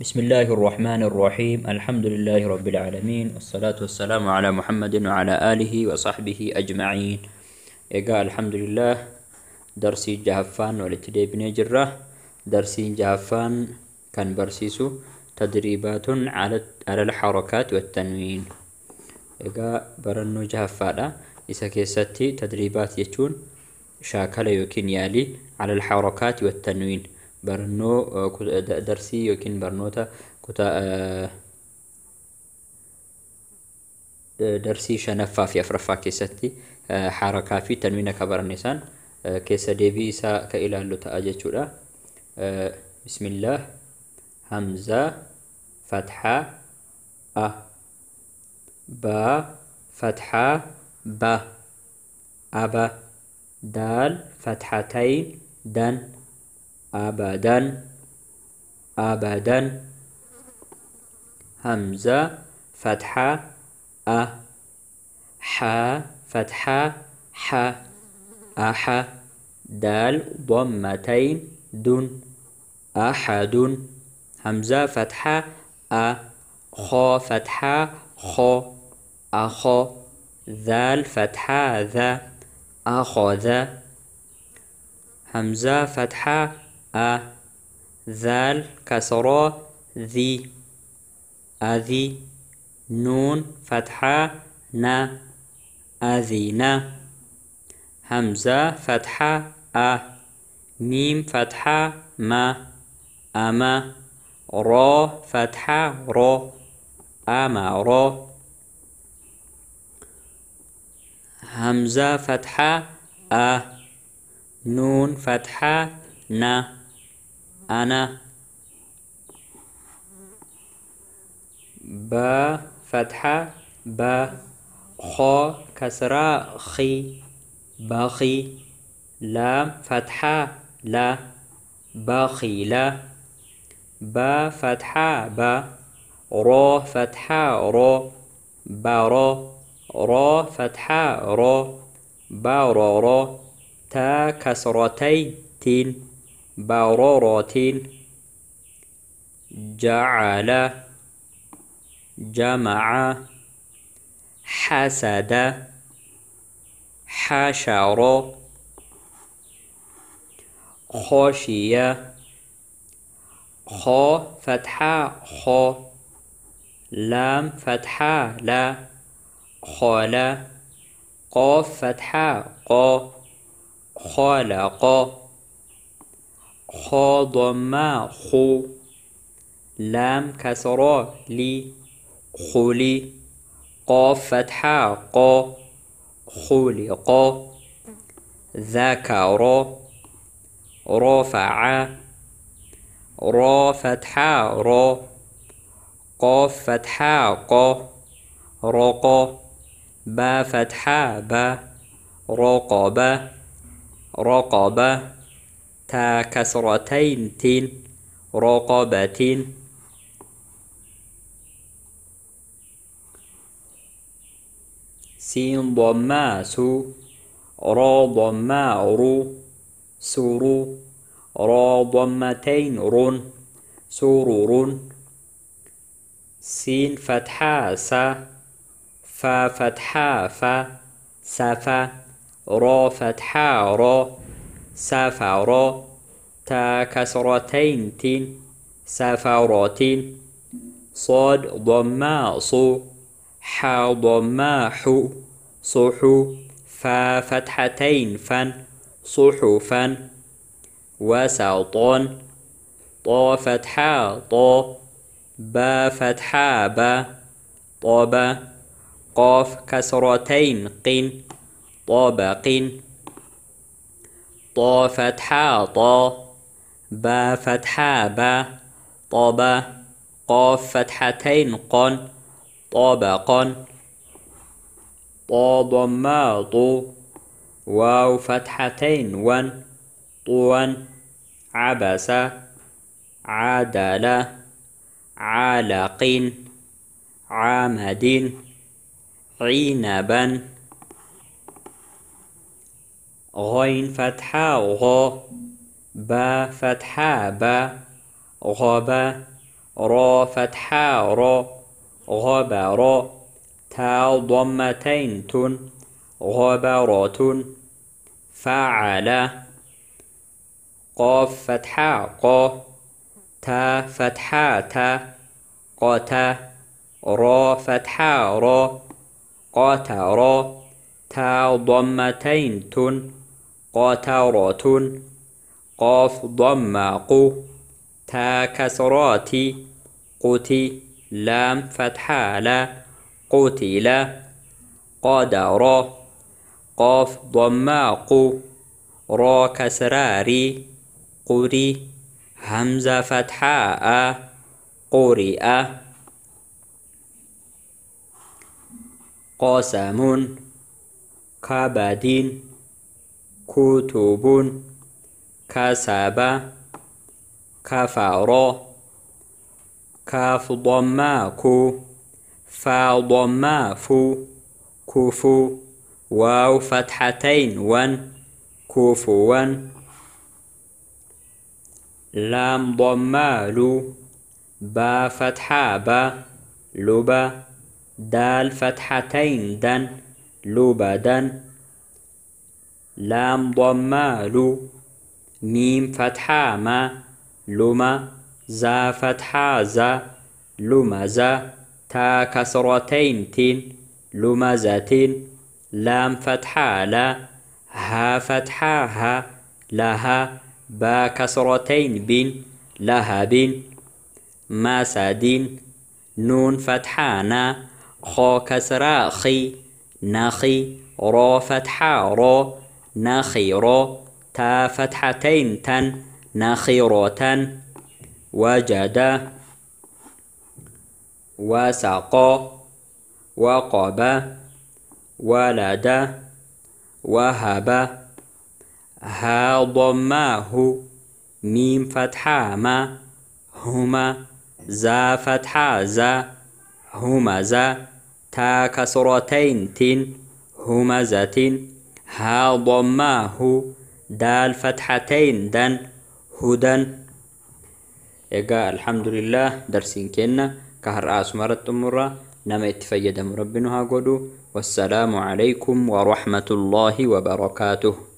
بسم الله الرحمن الرحيم الحمد لله رب العالمين والصلاة والسلام على محمد وعلى آله وصحبه أجمعين إيقا الحمد لله درسي جهفان والتدي بن جرة درسي جهفان كان برسيسو تدريبات على على الحركات والتنوين إيقا برنو جهفان إسا كيستي تدريبات يتون شاكل يكين يالي على الحركات والتنوين برنو درسي يمكن برنوتا كتا درسي شنفا في أفرفا كيستي حركة في تنوين كبر النسان كيسا ديبي سا كإلى اللوتا أجتولا بسم الله همزة فتحة أ با فتحة با أبا دال فتحتين دن أبدا أبدا همزة فتحة أ ح فتحة ح أح دال ضمتين دون أحد همزة فتحة أ خ فتحة خ أخ ذال فتحة ذا أخذ همزة فتحة أ ذال كسرة ذي أذي نون فتحة ن أذينا همزة فتحة أ ميم فتحة ما أما را فتحة را أما را همزة فتحة أ نون فتحة نَّ أنا ب فتحة ب خو كسرة خي باخي لا فتحة لا باخي لا با فتحة با رو فتحة رو برو رو فتحة رو برو رو تا كسرتي تين بررة جعل جمع حسد حشر خشية خ فتحة خ لام فتحة لا خالة قاف فتحة قا خالق خاض ما خو لام كسرة لي خولي قاف فتحا قا قا ذكر رفع را فتحا را قاف فتحا قا رقا با فتحا با رقبة رقبة تا كسرتين تين رقبة سين ضما سو را ضما رو سورو را ضمتين رون سرور سين فتحا سا فا فتحا فا سفا را فتحا را سافرا تا كسرتين تين سفراتين صاد ضما صو حا ضما حو صحو فا فتحتين فن صحفا وسطا طا فتحا طا با فتحا با طابا قاف كسرتين قن طابق ط فتحا ط با فتحا با طبا قاف فتحتين قن طبقا ط ضما ط واو فتحتين ون طون عبس عدل عالق عمد عنبا غين فتحة غ با فتحة با غبا را فتحة را غبرا تا ضمتين تن غبرات فعل قاف فتحة قا تا فتحة تا قتا را فتحة را قترا تا ضمتين تن قترة قاف ضم قو تا كسرات قتي لام فتحة لا قتل قدر قاف ضم قو را كسراري قري همزة فتحاء قرئ قاسم كبدين كتب كسب كفر كفضماك فضماف كفو واو فتحتين ون ون لام ضمال با فتحا با لبا دال فتحتين دن دن لام ضمال لو ميم فتحة ما لما زا فتحة زا زا تا كسرتين تين لمزة لام فتحة لا ها فتحة ها لها با كسرتين بين لها بين سادين نون نا خا كسرا خي نخي را فتحا را نخيرو تا فتحتين تن تن وجد وساق وقب ولد وهب ها ضماه ميم فتحا ما هما زا فتحا زا هما زا تا كسرتين تن زتين ها ضماه دال فتحتين دن هدن إيقا الحمد لله درسين كينا كهر آس مرت مرة نما اتفيد مربنها قدو والسلام عليكم ورحمة الله وبركاته